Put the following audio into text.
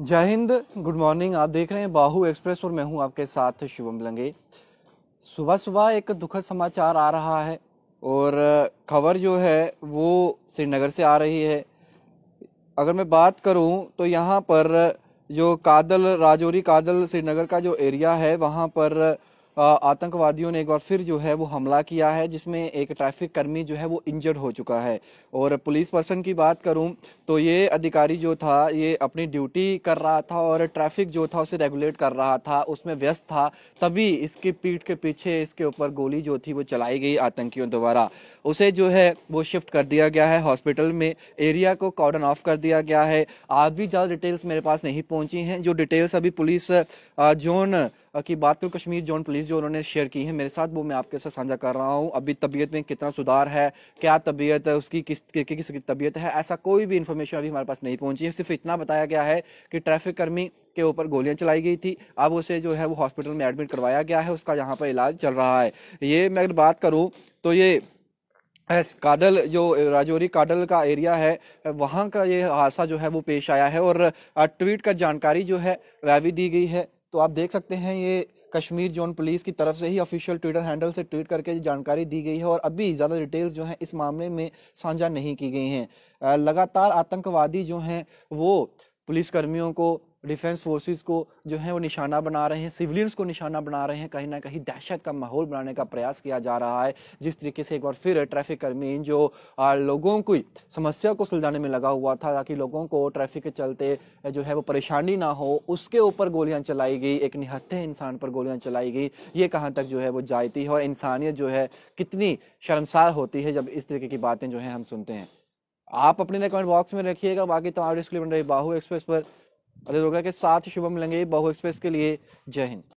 जय Hind good morning आप देख रहे हैं बाहू एक्सप्रेस और मैं हूं आपके साथ शुभम लंगे सुबह सुबह एक दुखद समाचार आ रहा है और खबर जो है वो श्रीनगर से आ रही है अगर मैं बात करूं तो यहां पर जो कादल राजौरी कादल श्रीनगर का जो एरिया है वहां पर आतंकवादियों ने एक बार फिर जो है वो हमला किया है जिसमें एक ट्रैफिक कर्मी जो है वो इंजर्ड हो चुका है और पुलिस पर्सन की बात करूं तो ये अधिकारी जो था ये अपनी ड्यूटी कर रहा था और ट्रैफिक जो था उसे रेगुलेट कर रहा था उसमें व्यस्त था तभी इसकी पीठ के पीछे इसके ऊपर गोली जो थी वो चलाई गई आतंकियों द्वारा उसे जो है वो शिफ्ट कर दिया गया है हॉस्पिटल में एरिया को कॉर्डन ऑफ कर दिया गया है आज भी ज़्यादा डिटेल्स मेरे पास नहीं पहुंची हैं जो डिटेल्स अभी पुलिस जोन की बात करूँ कश्मीर जोन पुलिस जो उन्होंने शेयर की है मेरे साथ वो मैं आपके साथ साझा कर रहा हूँ अभी तबीयत में कितना सुधार है क्या तबीयत है उसकी किस किस की तबीयत है ऐसा कोई भी इन्फॉर्मेशन अभी हमारे पास नहीं पहुंची है सिर्फ इतना बताया गया है कि ट्रैफिक कर्मी के ऊपर गोलियां चलाई गई थी अब उसे जो है वो हॉस्पिटल में एडमिट करवाया गया है उसका यहाँ पर इलाज चल रहा है ये मैं अगर बात करूँ तो ये काडल जो राजौरी काडल का एरिया है वहाँ का ये हादसा जो है वो पेश आया है और ट्वीट का जानकारी जो है वह भी दी गई है तो आप देख सकते हैं ये कश्मीर जोन पुलिस की तरफ से ही ऑफिशियल ट्विटर हैंडल से ट्वीट करके जानकारी दी गई है और अभी ज़्यादा डिटेल्स जो हैं इस मामले में साझा नहीं की गई हैं लगातार आतंकवादी जो हैं वो पुलिसकर्मियों को डिफेंस फोर्सेस को जो है वो निशाना बना रहे हैं सिविलियंस को निशाना बना रहे हैं कहीं ना कहीं दहशत का माहौल बनाने का प्रयास किया जा रहा है जिस तरीके से एक बार फिर ट्रैफिक कर्मी जो लोगों की समस्या को सुलझाने में लगा हुआ था ताकि लोगों को ट्रैफिक के चलते जो है वो परेशानी ना हो उसके ऊपर गोलियाँ चलाई गई एक निहत्थे इंसान पर गोलियां चलाई गई ये कहाँ तक जो है वो जाती है और इंसानियत जो है कितनी शर्मसार होती है जब इस तरीके की बातें जो है हम सुनते हैं आप अपने कमेंट बॉक्स में रखिएगा बाकी तमाम डिस्क्रिप्ट बाहू एक्सप्रेस पर अजय दुर्गा के साथ शुभम लेंगे बहु एक्सप्रेस के लिए जय हिंद